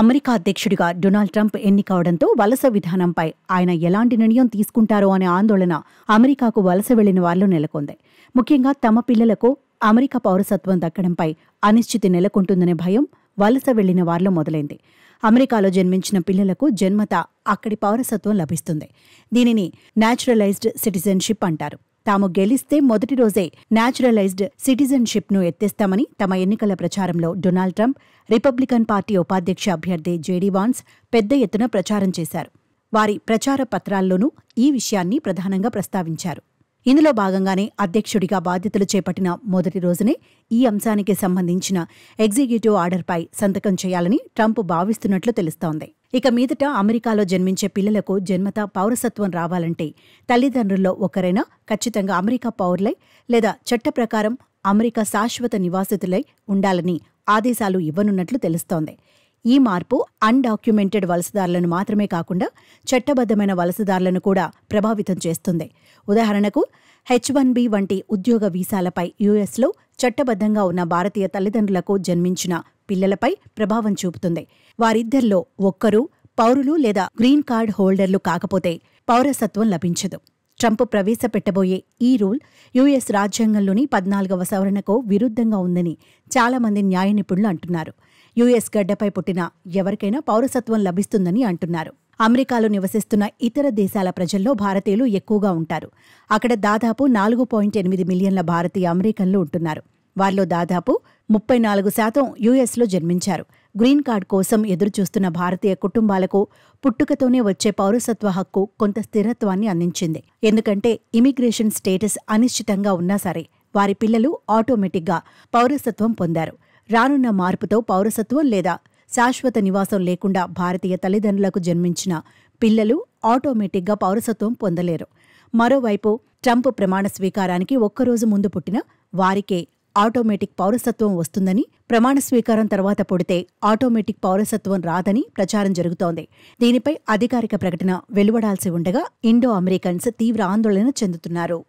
America అధ్యక్షుడిగా Donald Trump ఎన్నికవడంతో వలస విధానంపై ఆయన ఎలాంటి నిర్ణయం తీసుకుంటారో అనే ఆందోళన అమెరికాకు వలస వెళ్లిన వారిలో నెలకొంది ముఖ్యంగా తమ పిల్లలకు అమెరికా పౌరసత్వం దక్కడంపై అనిశ్చితి నెలకొంటుందనే భయం వలస వెళ్లిన వారిలో మొదలైంది అమెరికాలో జన్మించిన పిల్లలకు జన్మత అక్కడి పౌరసత్వం లభిస్తుంది దీనిని న్యాచురలైజ్డ్ సిటిజన్షిప్ అంటారు తాము గెలిస్తే మొదటి రోజే న్యాచురలైజ్డ్ సిటిజన్షిప్ ను ఎత్తేస్తామని తమ ఎన్నికల ప్రచారంలో డొనాల్డ్ ట్రంప్ రిపబ్లికన్ పార్టీ ఉపాధ్యక్ష అభ్యర్థి జేడీ వాన్స్ పెద్ద ఎత్తున ప్రచారం చేశారు వారి ప్రచార పత్రాల్లోనూ ఈ విషయాన్ని ప్రధానంగా ప్రస్తావించారు ఇందులో భాగంగానే అధ్యక్షుడిగా బాధ్యతలు చేపట్టిన మొదటి రోజునే ఈ అంశానికి సంబంధించిన ఎగ్జిక్యూటివ్ ఆర్డర్పై సంతకం చేయాలని ట్రంప్ భావిస్తున్నట్లు తెలుస్తోంది ఇక మీదట అమెరికాలో జన్మించే పిల్లలకు జన్మత పౌరసత్వం రావాలంటే తల్లిదండ్రుల్లో ఒకరైనా ఖచ్చితంగా అమెరికా పౌరులై లేదా చట్ట ప్రకారం అమెరికా శాశ్వత నివాసితులై ఉండాలని ఆదేశాలు ఇవ్వనున్నట్లు తెలుస్తోంది ఈ మార్పు అన్డాక్యుమెంటెడ్ వలసదారులను మాత్రమే కాకుండా చట్టబద్ధమైన వలసదారులను కూడా ప్రభావితం చేస్తుంది ఉదాహరణకు హెచ్ వన్ బి వంటి ఉద్యోగ వీసాలపై యుఎస్లో చట్టబద్ధంగా ఉన్న భారతీయ తల్లిదండ్రులకు జన్మించిన పిల్లలపై ప్రభావం చూపుతుంది వారిద్దరిలో ఒక్కరు పౌరులు లేదా గ్రీన్ కార్డ్ హోల్డర్లు కాకపోతే పౌరసత్వం లభించదు ట్రంప్ ప్రవేశపెట్టబోయే ఈ రూల్ యుఎస్ రాజ్యాంగంలోని పద్నాలుగవ సవరణకు విరుద్ధంగా ఉందని చాలామంది న్యాయ నిపుణులు అంటున్నారు యుఎస్ గడ్డపై పుట్టిన ఎవరికైనా పౌరసత్వం లభిస్తుందని అంటున్నారు అమెరికాలో నివసిస్తున్న ఇతర దేశాల ప్రజల్లో భారతీయులు ఎక్కువగా ఉంటారు అక్కడ దాదాపు నాలుగు పాయింట్ ఎనిమిది మిలియన్ల భారతీయ అమెరికన్లు ఉంటున్నారు వారిలో దాదాపు ముప్పై నాలుగు శాతం యుఎస్లో జన్మించారు గ్రీన్ కార్డ్ కోసం ఎదురుచూస్తున్న భారతీయ కుటుంబాలకు పుట్టుకతోనే వచ్చే పౌరసత్వ హక్కు కొంత స్థిరత్వాన్ని అందించింది ఎందుకంటే ఇమిగ్రేషన్ స్టేటస్ అనిశ్చితంగా ఉన్నా సరే వారి పిల్లలు ఆటోమేటిక్గా పౌరసత్వం పొందారు రానున్న మార్పుతో పౌరసత్వం లేదా శాశ్వత నివాసం లేకుండా భారతీయ తల్లిదండ్రులకు జన్మించిన పిల్లలు ఆటోమేటిక్గా పౌరసత్వం పొందలేరు మరోవైపు ట్రంప్ ప్రమాణ స్వీకారానికి ఒక్కరోజు ముందు పుట్టిన వారికే ఆటోమేటిక్ పౌరసత్వం వస్తుందని ప్రమాణ స్వీకారం తర్వాత పొడితే ఆటోమేటిక్ పౌరసత్వం రాదని ప్రచారం జరుగుతోంది దీనిపై అధికారిక ప్రకటన వెలువడాల్సి ఉండగా ఇండో అమెరికన్స్ తీవ్ర ఆందోళన చెందుతున్నారు